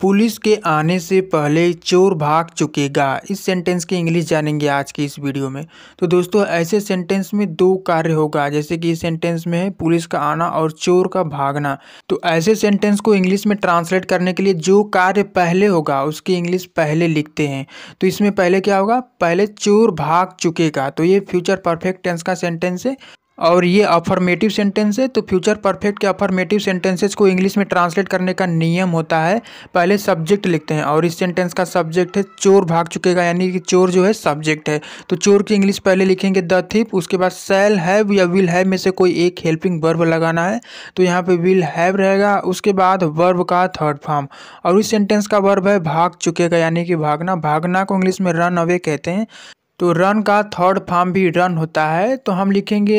police के आने से पहले चोर भाग चुकेगा इस सेंटेंस की इंग्लिश जानेंगे आज की इस वीडियो में तो दोस्तों ऐसे सेंटेंस में दो कार्य होगा जैसे कि इस सेंटेंस में है पुलिस का आना और चोर का भागना तो ऐसे सेंटेंस को इंग्लिश में ट्रांसलेट करने के लिए जो कार्य पहले होगा उसकी इंग्लिश पहले लिखते हैं तो इसमें पहले क्या होगा पहले चोर भाग चुकेगा तो ये फ्यूचर परफेक्ट टेंस का सेंटेंस है और ये अफर्मेटिव सेंटेंस है तो फ्यूचर परफेक्ट के अफर्मेटिव सेंटेंसेस को इंग्लिश में ट्रांसलेट करने का नियम होता है पहले सब्जेक्ट लिखते हैं और इस सेंटेंस का सब्जेक्ट है चोर भाग चुकेगा यानी कि चोर जो है सब्जेक्ट है तो चोर की इंग्लिश पहले लिखेंगे द थिप उसके बाद सेल हैव या विल हैव में से कोई एक हेल्पिंग वर्ब लगाना है तो यहाँ पर विल हैव रहेगा उसके बाद वर्ब का थर्ड फॉर्म और इस सेंटेंस का वर्ब है भाग चुकेगा यानी कि भागना भागना को इंग्लिश में रन अवे कहते हैं तो रन का थर्ड फॉर्म भी रन होता है तो हम लिखेंगे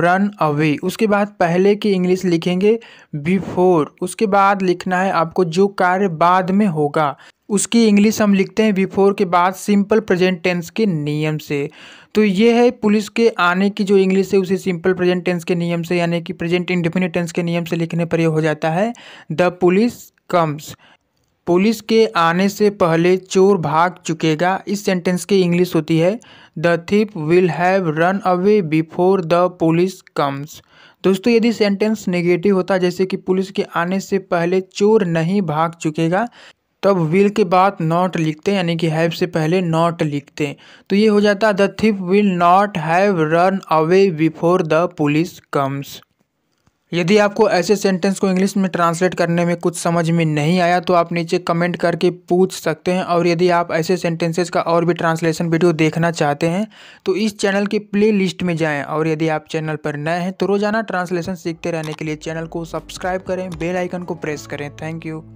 रन अवे उसके बाद पहले की इंग्लिश लिखेंगे बिफोर उसके बाद लिखना है आपको जो कार्य बाद में होगा उसकी इंग्लिश हम लिखते हैं बिफोर के बाद सिंपल प्रेजेंट टेंस के नियम से तो ये है पुलिस के आने की जो इंग्लिश है उसे सिंपल प्रेजेंट टेंस के नियम से यानी कि प्रेजेंट इंडिफिनिट टेंस के नियम से लिखने पर यह हो जाता है द पुलिस कम्स पुलिस के आने से पहले चोर भाग चुकेगा इस सेंटेंस की इंग्लिश होती है the thief will have run away before the police comes दोस्तों यदि सेंटेंस नेगेटिव होता जैसे कि पुलिस के आने से पहले चोर नहीं भाग चुकेगा तब विल के बाद नॉट लिखते यानी कि हैव से पहले नॉट लिखते तो ये हो जाता the thief will not have run away before the police comes यदि आपको ऐसे सेंटेंस को इंग्लिश में ट्रांसलेट करने में कुछ समझ में नहीं आया तो आप नीचे कमेंट करके पूछ सकते हैं और यदि आप ऐसे सेंटेंसेस का और भी ट्रांसलेशन वीडियो देखना चाहते हैं तो इस चैनल के प्ले लिस्ट में जाएं और यदि आप चैनल पर नए हैं तो रोज़ाना ट्रांसलेशन सीखते रहने के लिए चैनल को सब्सक्राइब करें बेलाइकन को प्रेस करें थैंक यू